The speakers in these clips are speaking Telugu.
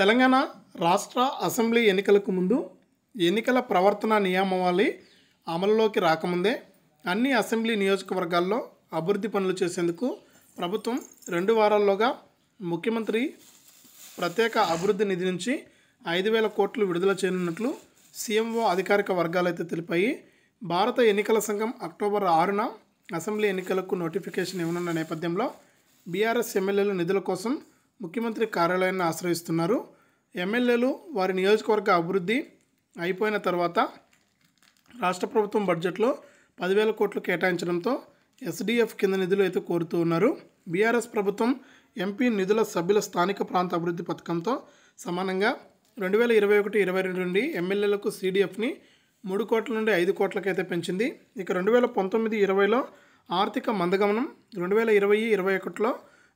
తెలంగాణ రాష్ట్ర అసెంబ్లీ ఎన్నికలకు ముందు ఎన్నికల ప్రవర్తన నియామవాళి అమలులోకి రాకముందే అన్ని అసెంబ్లీ నియోజకవర్గాల్లో అభివృద్ధి పనులు చేసేందుకు ప్రభుత్వం రెండు వారాల్లోగా ముఖ్యమంత్రి ప్రత్యేక అభివృద్ధి నిధి నుంచి ఐదు వేల కోట్లు విడుదల చేయనున్నట్లు సీఎంఓ అధికారిక వర్గాలైతే తెలిపాయి భారత ఎన్నికల సంఘం అక్టోబర్ ఆరున అసెంబ్లీ ఎన్నికలకు నోటిఫికేషన్ ఇవ్వనున్న నేపథ్యంలో బీఆర్ఎస్ ఎమ్మెల్యేలు నిధుల కోసం ముఖ్యమంత్రి కార్యాలయాన్ని ఆశ్రయిస్తున్నారు ఎమ్మెల్యేలు వారి నియోజకవర్గ అభివృద్ధి అయిపోయిన తర్వాత రాష్ట్ర ప్రభుత్వం బడ్జెట్లో పదివేల కోట్లు కేటాయించడంతో ఎస్డిఎఫ్ కింద నిధులు అయితే కోరుతూ ఉన్నారు బీఆర్ఎస్ ప్రభుత్వం ఎంపీ నిధుల సభ్యుల స్థానిక ప్రాంత అభివృద్ధి పథకంతో సమానంగా రెండు వేల ఇరవై ఒకటి ఇరవై రెండు నుండి ఎమ్మెల్యేలకు సీడీఎఫ్ని మూడు కోట్ల నుండి ఐదు కోట్లకైతే పెంచింది ఇక రెండు వేల పంతొమ్మిది ఇరవైలో ఆర్థిక మందగమనం రెండు వేల ఇరవై ఇరవై ఒకటిలో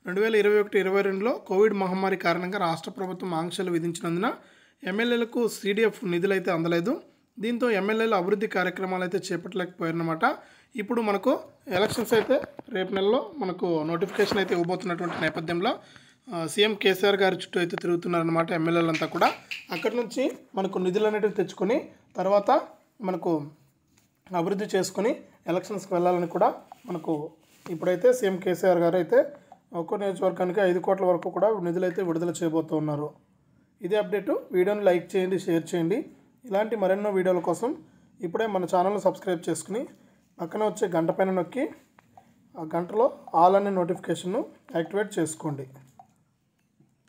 రెండు వేల ఇరవై ఒకటి ఇరవై రెండులో కోవిడ్ మహమ్మారి కారణంగా రాష్ట్ర ప్రభుత్వం ఆంక్షలు విధించినందున ఎమ్మెల్యేలకు సీడీఎఫ్ నిధులు అయితే అందలేదు దీంతో ఎమ్మెల్యేలు అభివృద్ధి కార్యక్రమాలు అయితే చేపట్టలేకపోయారనమాట ఇప్పుడు మనకు ఎలక్షన్స్ అయితే రేపు నెలలో మనకు నోటిఫికేషన్ అయితే ఇవ్వబోతున్నటువంటి నేపథ్యంలో సీఎం కేసీఆర్ గారి చుట్టూ అయితే తిరుగుతున్నారనమాట ఎమ్మెల్యేలంతా కూడా అక్కడి నుంచి మనకు నిధులు అనేటివి తెచ్చుకొని తర్వాత మనకు అభివృద్ధి చేసుకొని ఎలక్షన్స్కి వెళ్ళాలని కూడా మనకు ఇప్పుడైతే సీఎం కేసీఆర్ గారు అయితే ఒక్కో నియోజకవర్గానికి ఐదు కోట్ల వరకు కూడా నిధులైతే విడుదల చేయబోతున్నారు ఇదే అప్డేట్ వీడియోని లైక్ చేయండి షేర్ చేయండి ఇలాంటి మరెన్నో వీడియోల కోసం ఇప్పుడే మన ఛానల్ను సబ్స్క్రైబ్ చేసుకుని పక్కన వచ్చే గంట పైన నొక్కి ఆ గంటలో ఆల్ అనే నోటిఫికేషన్ను యాక్టివేట్ చేసుకోండి